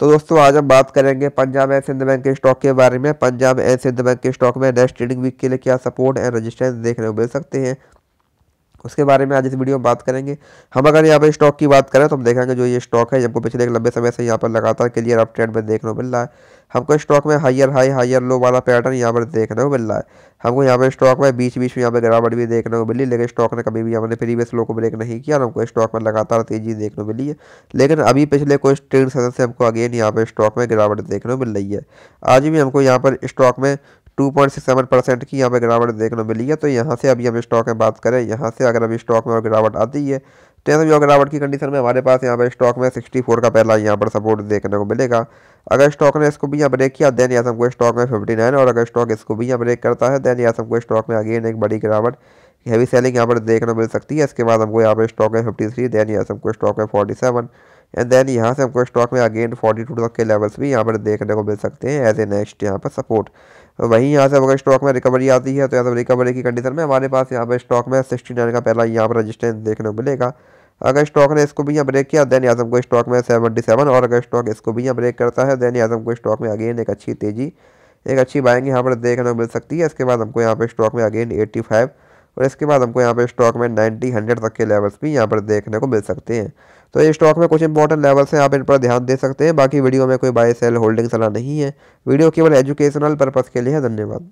तो दोस्तों आज हम बात करेंगे पंजाब एंड सिंध बैंक के स्टॉक के बारे में पंजाब एंड सिंध बैंक के स्टॉक में नेक्स्ट ट्रेडिंग वीक के लिए क्या सपोर्ट एंड रजिस्टेंस देखने को मिल सकते हैं उसके बारे में आज इस वीडियो में बात करेंगे हम अगर यहाँ पर स्टॉक की बात करें तो हम देखेंगे जो ये स्टॉक है हमको पिछले एक लंबे समय से यहाँ पर लगातार क्लियर अप ट्रेंड में देखने को मिल रहा है हमको स्टॉक में हाइयर हाई हायर लो वाला पैटर्न यहाँ पर देखने को मिल रहा है हमको यहाँ पर स्टॉक में बीच बीच में यहाँ पर गिरावट भी देखने को मिली लेकिन स्टॉक ने कभी भी हमने प्रीवियस लो को ब्रेक नहीं किया और हमको स्टॉक में लगातार तेजी देखने को मिली है लेकिन अभी पिछले कोई ट्रेड सेशन से हमको अगेन यहाँ पर स्टॉक में गिरावट देखने को मिल रही है आज भी हमको यहाँ पर स्टॉक में two point six seven percent की यहाँ पे गिरावट देखने मिली है तो यहाँ से अभी हम स्टॉक में बात करें यहाँ से अगर अभी स्टॉक में और गिरावट आती है तो यहाँ से गिरावट की कंडीशन में हमारे पास यहाँ पर स्टॉक में सिक्सटी फोर का पहला यहाँ पर सपोर्ट देखने को मिलेगा अगर स्टॉक ने इसको भी यहाँ ब्रेक किया देन या हमको स्टॉक में फिफ्टी नाइन और अगर स्टॉक इसको भी यहाँ ब्रेक करता है देन या से हमको स्टॉक में अगेन एक बड़ी गिरावट हैवी सेलिंग यहाँ पर देखने मिल सकती है इसके बाद हमको यहाँ पर स्टॉक में फिफ्टी थ्री देन या हमको स्टॉक में फोर्टी सेवन एंड देन यहाँ से हमको स्टॉक में अगेन फोर्टी टू तक के लेवल्स भी यहाँ पर देखने को मिल सकते हैं एज ए नेक्स्ट यहाँ पर सपोर्ट वहीं यहाँ से अगर स्टॉक में रिकवरी आती है तो यहाँ से रिकवरी की कंडीशन में हमारे पास यहाँ पर स्टॉक में सिक्सटी नाइन का पहला यहाँ पर रजिस्टेंस देखने को मिलेगा अगर स्टॉक ने इसको भी यहाँ ब्रेक किया देन यहाँ को स्टॉक में सेवेंटी सेवन और अगर स्टॉक इसको भी यहाँ ब्रेक करता है देन यहाँ को स्टॉक में अगेन एक अच्छी तेज़ी एक अच्छी बाइंग यहाँ पर देखने को मिल सकती है इसके बाद हमको यहाँ पर स्टॉक में अगेन एट्टी फाइव और इसके बाद हमको यहाँ पर स्टॉक में नाइन्टी हंड्रेड तक के लेवल्स भी यहाँ पर देखने को मिल सकते हैं तो ये स्टॉक में कुछ इंपॉर्टेंट लेवल्स हैं आप इन पर ध्यान दे सकते हैं बाकी वीडियो में कोई बाय सेल होल्डिंग सलाह नहीं है वीडियो केवल एजुकेशनल पर्पज़ के लिए है धन्यवाद